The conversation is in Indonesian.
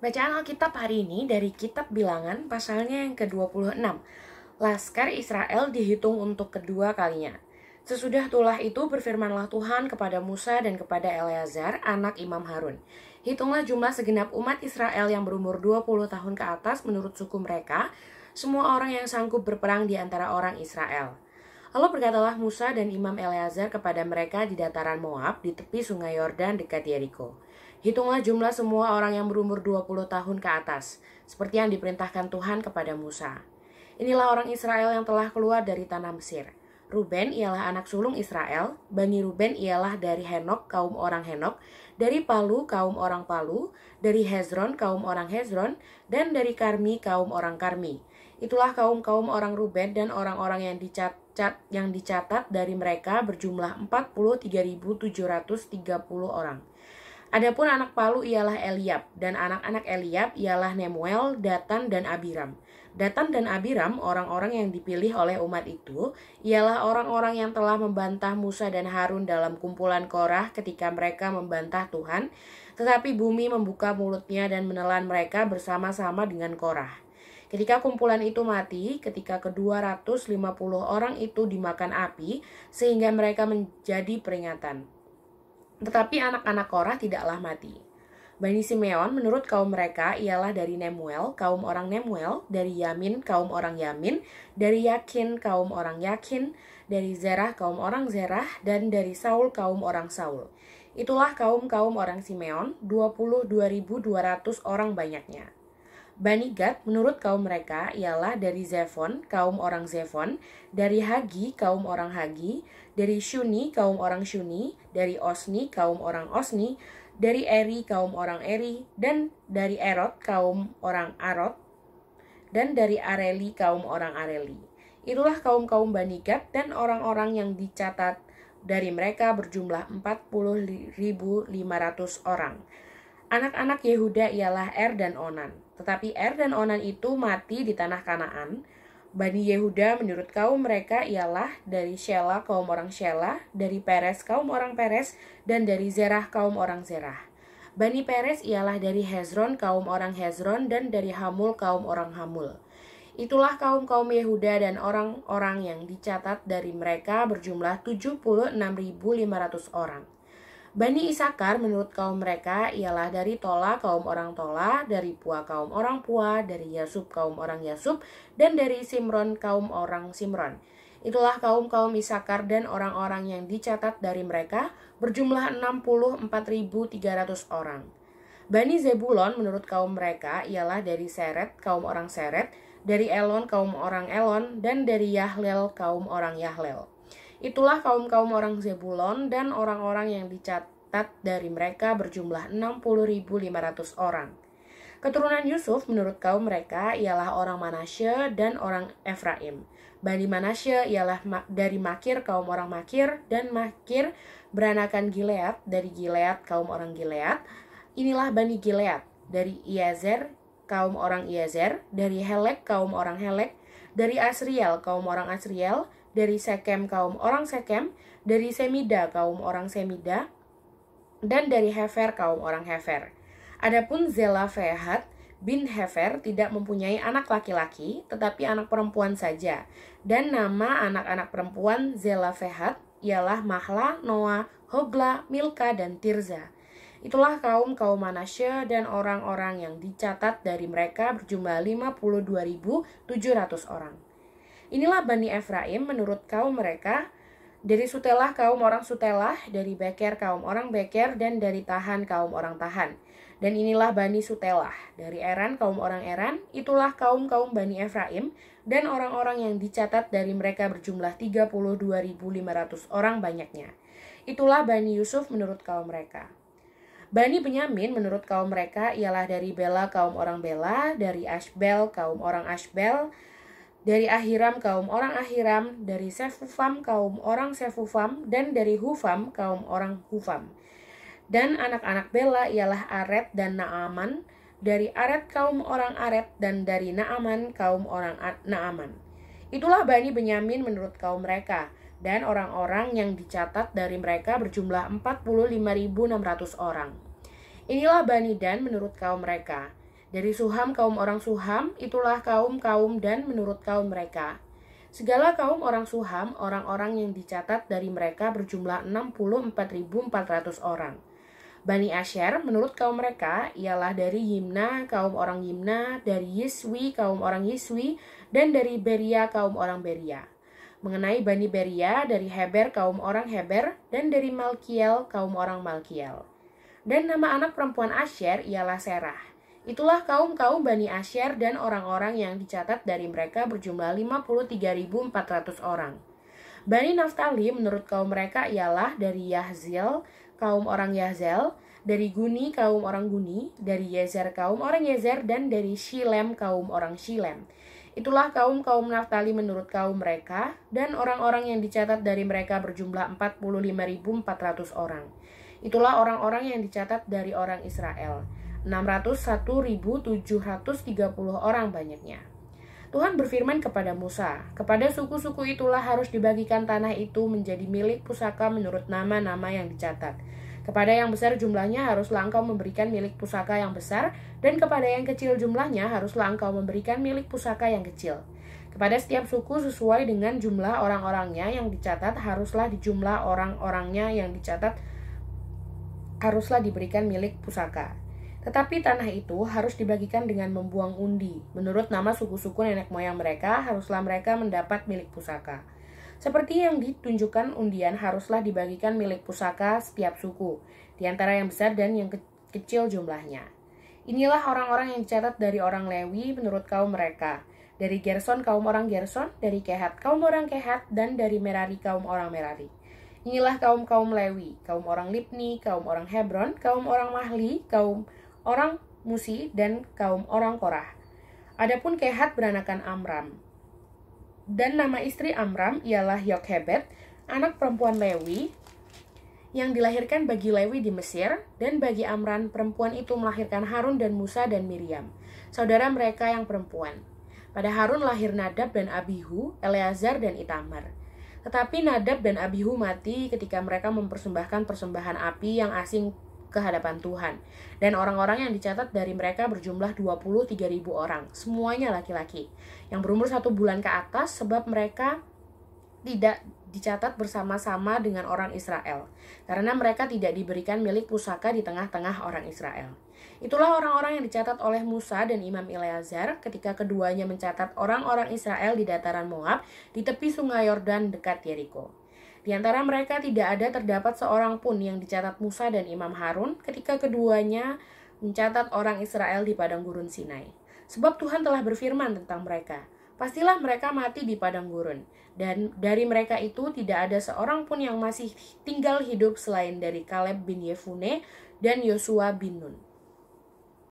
Bacaan Alkitab hari ini dari kitab Bilangan pasalnya yang ke-26. Laskar Israel dihitung untuk kedua kalinya. Sesudah tulah itu berfirmanlah Tuhan kepada Musa dan kepada Eleazar anak Imam Harun. Hitunglah jumlah segenap umat Israel yang berumur 20 tahun ke atas menurut suku mereka, semua orang yang sanggup berperang di antara orang Israel. Lalu berkatalah Musa dan Imam Eleazar kepada mereka di dataran Moab di tepi sungai Yordan dekat Yeriko. Hitunglah jumlah semua orang yang berumur 20 tahun ke atas, seperti yang diperintahkan Tuhan kepada Musa. Inilah orang Israel yang telah keluar dari tanah Mesir. Ruben ialah anak sulung Israel, Bani Ruben ialah dari Henok kaum orang Henok, dari Palu kaum orang Palu, dari Hezron kaum orang Hezron, dan dari Karmi kaum orang Karmi. Itulah kaum-kaum orang Ruben dan orang-orang yang dicatat yang dicatat dari mereka berjumlah 43.730 orang. Adapun anak Palu ialah Eliab, dan anak-anak Eliab ialah Nemuel, Datan, dan Abiram. Datan dan Abiram, orang-orang yang dipilih oleh umat itu, ialah orang-orang yang telah membantah Musa dan Harun dalam kumpulan Korah ketika mereka membantah Tuhan, tetapi bumi membuka mulutnya dan menelan mereka bersama-sama dengan Korah. Ketika kumpulan itu mati, ketika ke-250 orang itu dimakan api, sehingga mereka menjadi peringatan. Tetapi anak-anak Korah tidaklah mati. Bani Simeon menurut kaum mereka ialah dari Nemuel, kaum orang Nemuel, dari Yamin, kaum orang Yamin, dari Yakin, kaum orang Yakin, dari Zerah, kaum orang Zerah, dan dari Saul, kaum orang Saul. Itulah kaum-kaum orang Simeon, 22.200 orang banyaknya. Bani Gad menurut kaum mereka ialah dari Zefon, kaum orang Zefon, dari Hagi, kaum orang Hagi, dari Shuni, kaum orang Shuni, dari Osni, kaum orang Osni, dari Eri, kaum orang Eri, dan dari Erot, kaum orang Arot, dan dari Areli, kaum orang Areli. Itulah kaum-kaum Bani Gad dan orang-orang yang dicatat dari mereka berjumlah 40.500 orang. Anak-anak Yehuda ialah Er dan Onan. Tetapi Er dan Onan itu mati di tanah Kanaan. Bani Yehuda menurut kaum mereka ialah dari Shela kaum orang Shela, dari Peres kaum orang Peres, dan dari Zerah kaum orang Zerah. Bani Peres ialah dari Hezron kaum orang Hezron dan dari Hamul kaum orang Hamul. Itulah kaum-kaum Yehuda dan orang-orang yang dicatat dari mereka berjumlah 76.500 orang. Bani Isakar menurut kaum mereka ialah dari Tola kaum orang Tola, dari Pua kaum orang Pua, dari Yasub kaum orang Yasub, dan dari Simron kaum orang Simron. Itulah kaum-kaum Isakar dan orang-orang yang dicatat dari mereka berjumlah 64.300 orang. Bani Zebulon menurut kaum mereka ialah dari Seret kaum orang Seret, dari Elon kaum orang Elon, dan dari Yahlel kaum orang Yahlel. Itulah kaum-kaum orang Zebulon dan orang-orang yang dicatat dari mereka berjumlah 60.500 orang. Keturunan Yusuf menurut kaum mereka ialah orang Manasye dan orang Efraim. Bani Manasye ialah dari Makir kaum orang Makir dan Makir beranakan Gilead dari Gilead kaum orang Gilead. Inilah Bani Gilead dari Iazer kaum orang Iazer, dari Helek kaum orang Helek, dari Asriel kaum orang Asriel, dari Sekem kaum orang Sekem, dari Semida kaum orang Semida, dan dari Hefer kaum orang Hefer. Adapun Zela Fehat bin Hefer tidak mempunyai anak laki-laki, tetapi anak perempuan saja. Dan nama anak-anak perempuan Zela Fehat ialah Mahla, Noah, Hogla, Milka, dan Tirza. Itulah kaum-kaum Manasya dan orang-orang yang dicatat dari mereka berjumlah 52.700 orang. Inilah Bani Efraim menurut kaum mereka, dari Sutelah kaum orang Sutelah, dari Beker kaum orang Beker, dan dari Tahan kaum orang Tahan. Dan inilah Bani Sutelah, dari Eran kaum orang Eran, itulah kaum-kaum Bani Efraim, dan orang-orang yang dicatat dari mereka berjumlah 32.500 orang banyaknya. Itulah Bani Yusuf menurut kaum mereka. Bani Benyamin menurut kaum mereka ialah dari Bela kaum orang Bela, dari Ashbel kaum orang Ashbel, dari Ahiram kaum orang Ahiram, dari Sefufam kaum orang Sefufam, dan dari Hufam kaum orang Hufam. Dan anak-anak Bela ialah Aret dan Naaman, dari Aret kaum orang Aret, dan dari Naaman kaum orang Naaman. Itulah Bani Benyamin menurut kaum mereka, dan orang-orang yang dicatat dari mereka berjumlah 45.600 orang. Inilah Bani Dan menurut kaum mereka, dari Suham kaum orang Suham, itulah kaum-kaum dan menurut kaum mereka. Segala kaum orang Suham, orang-orang yang dicatat dari mereka berjumlah 64.400 orang. Bani Asher, menurut kaum mereka, ialah dari Yimna, kaum orang Yimna, dari Yiswi, kaum orang Yiswi, dan dari Beria, kaum orang Beria. Mengenai Bani Beria, dari Heber, kaum orang Heber, dan dari Malkiel, kaum orang Malkiel. Dan nama anak perempuan Asher ialah Serah. Itulah kaum-kaum Bani Asyar dan orang-orang yang dicatat dari mereka berjumlah 53.400 orang. Bani Naftali menurut kaum mereka ialah dari Yahzil, kaum orang Yahzel, dari Guni kaum orang Guni, dari Yezer kaum orang Yezer, dan dari Shilem kaum orang Shilem. Itulah kaum-kaum Naftali menurut kaum mereka, dan orang-orang yang dicatat dari mereka berjumlah 45.400 orang. Itulah orang-orang yang dicatat dari orang Israel. 601.730 orang banyaknya. Tuhan berfirman kepada Musa, "Kepada suku-suku itulah harus dibagikan tanah itu menjadi milik pusaka menurut nama-nama yang dicatat. Kepada yang besar jumlahnya harus engkau memberikan milik pusaka yang besar, dan kepada yang kecil jumlahnya harus engkau memberikan milik pusaka yang kecil. Kepada setiap suku sesuai dengan jumlah orang-orangnya yang dicatat haruslah dijumlah orang-orangnya yang dicatat haruslah diberikan milik pusaka." Tetapi tanah itu harus dibagikan dengan membuang undi. Menurut nama suku-suku nenek moyang mereka, haruslah mereka mendapat milik pusaka. Seperti yang ditunjukkan undian haruslah dibagikan milik pusaka setiap suku, di antara yang besar dan yang kecil jumlahnya. Inilah orang-orang yang dicatat dari orang Lewi menurut kaum mereka. Dari Gerson kaum orang Gerson, dari Kehat kaum orang Kehat, dan dari Merari kaum orang Merari. Inilah kaum-kaum Lewi, kaum orang Lipni, kaum orang Hebron, kaum orang Mahli, kaum orang Musi dan kaum orang Korah. Adapun Kehat beranakan Amram. Dan nama istri Amram ialah Yokhebet, anak perempuan Lewi, yang dilahirkan bagi Lewi di Mesir, dan bagi Amran perempuan itu melahirkan Harun dan Musa dan Miriam, saudara mereka yang perempuan. Pada Harun lahir Nadab dan Abihu, Eleazar dan Itamar. Tetapi Nadab dan Abihu mati ketika mereka mempersembahkan persembahan api yang asing ke hadapan Tuhan. Dan orang-orang yang dicatat dari mereka berjumlah 23.000 orang, semuanya laki-laki, yang berumur satu bulan ke atas sebab mereka tidak dicatat bersama-sama dengan orang Israel, karena mereka tidak diberikan milik pusaka di tengah-tengah orang Israel. Itulah orang-orang yang dicatat oleh Musa dan Imam Eleazar ketika keduanya mencatat orang-orang Israel di dataran Moab di tepi sungai Yordan dekat Yeriko. Di antara mereka tidak ada terdapat seorang pun yang dicatat Musa dan Imam Harun ketika keduanya mencatat orang Israel di padang gurun Sinai. Sebab Tuhan telah berfirman tentang mereka, pastilah mereka mati di padang gurun. Dan dari mereka itu tidak ada seorang pun yang masih tinggal hidup selain dari Kaleb bin Yefune dan Yosua bin Nun.